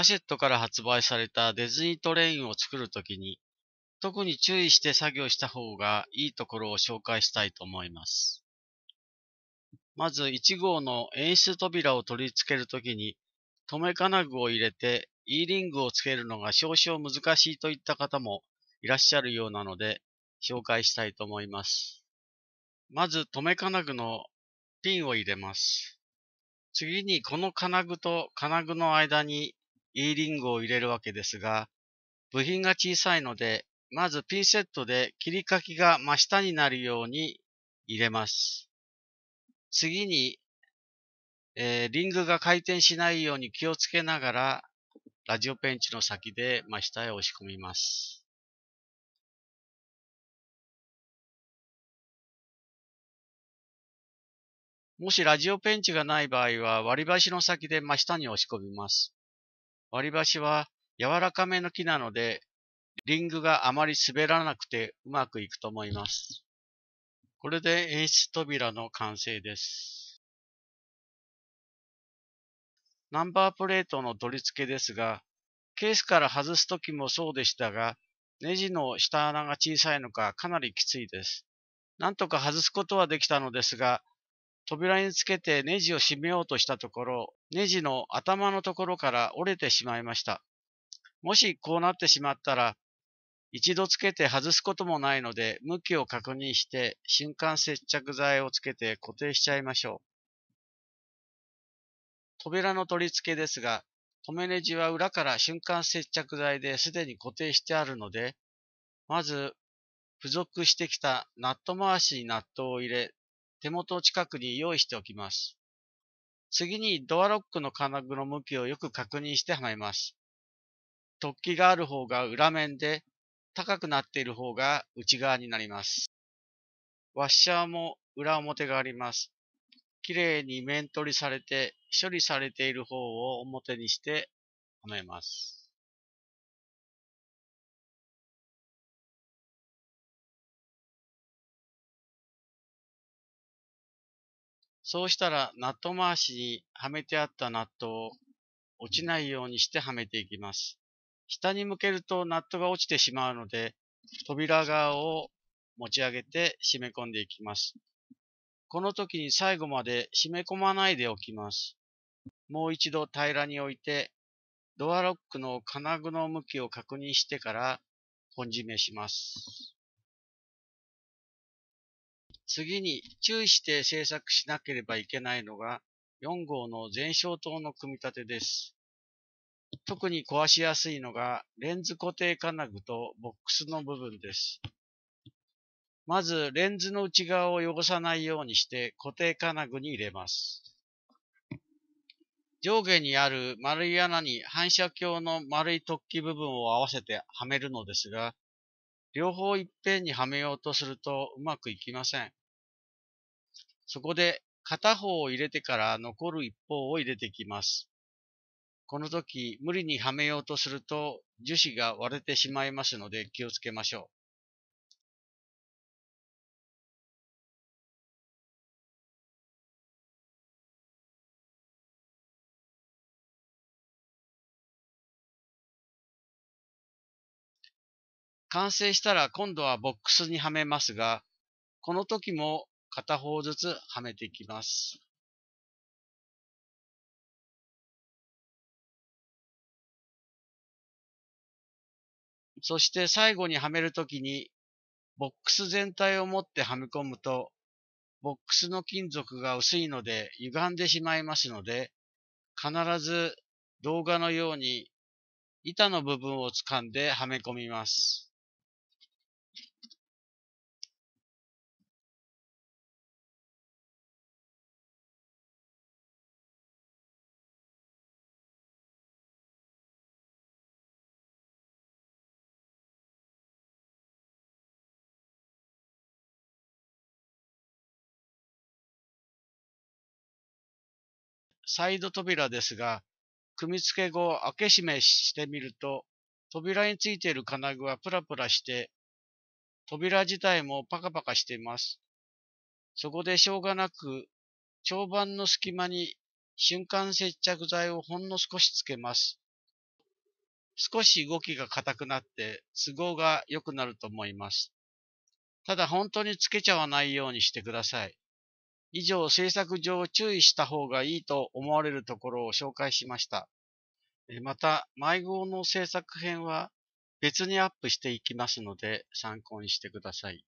アシェットから発売されたディズニートレインを作るときに、特に注意して作業した方がいいところを紹介したいと思います。まず1号の演出扉を取り付けるときに、留め金具を入れて E リングをつけるのが少々難しいといった方もいらっしゃるようなので、紹介したいと思います。まず留め金具のピンを入れます。次にこの金具と金具の間に E リングを入れるわけですが、部品が小さいので、まずピンセットで切り欠きが真下になるように入れます。次に、えー、リングが回転しないように気をつけながら、ラジオペンチの先で真下へ押し込みます。もしラジオペンチがない場合は割り箸の先で真下に押し込みます。割り箸は柔らかめの木なので、リングがあまり滑らなくてうまくいくと思います。これで演出扉の完成です。ナンバープレートの取り付けですが、ケースから外すときもそうでしたが、ネジの下穴が小さいのかかなりきついです。なんとか外すことはできたのですが、扉につけてネジを締めようとしたところ、ネジの頭のところから折れてしまいました。もしこうなってしまったら、一度つけて外すこともないので、向きを確認して瞬間接着剤をつけて固定しちゃいましょう。扉の取り付けですが、止めネジは裏から瞬間接着剤ですでに固定してあるので、まず付属してきたナット回しにナットを入れ、手元を近くに用意しておきます。次にドアロックの金具の向きをよく確認してはめます。突起がある方が裏面で、高くなっている方が内側になります。ワッシャーも裏表があります。綺麗に面取りされて、処理されている方を表にしてはめます。そうしたらナット回しにはめてあったナットを落ちないようにしてはめていきます。下に向けるとナットが落ちてしまうので、扉側を持ち上げて締め込んでいきます。この時に最後まで締め込まないでおきます。もう一度平らに置いて、ドアロックの金具の向きを確認してから本締めします。次に注意して制作しなければいけないのが4号の前哨灯の組み立てです。特に壊しやすいのがレンズ固定金具とボックスの部分です。まずレンズの内側を汚さないようにして固定金具に入れます。上下にある丸い穴に反射鏡の丸い突起部分を合わせてはめるのですが、両方一遍にはめようとするとうまくいきません。そこで片方を入れてから残る一方を入れてきます。この時、無理にはめようとすると樹脂が割れてしまいますので気をつけましょう。完成したら今度はボックスにはめますが、この時も片方ずつはめていきます。そして最後にはめるときに、ボックス全体を持ってはめ込むと、ボックスの金属が薄いので歪んでしまいますので、必ず動画のように板の部分を掴んではめ込みます。サイド扉ですが、組み付け後開け閉めしてみると、扉についている金具はプラプラして、扉自体もパカパカしています。そこでしょうがなく、長板の隙間に瞬間接着剤をほんの少しつけます。少し動きが硬くなって都合が良くなると思います。ただ本当につけちゃわないようにしてください。以上、制作上注意した方がいいと思われるところを紹介しました。また、迷子の制作編は別にアップしていきますので参考にしてください。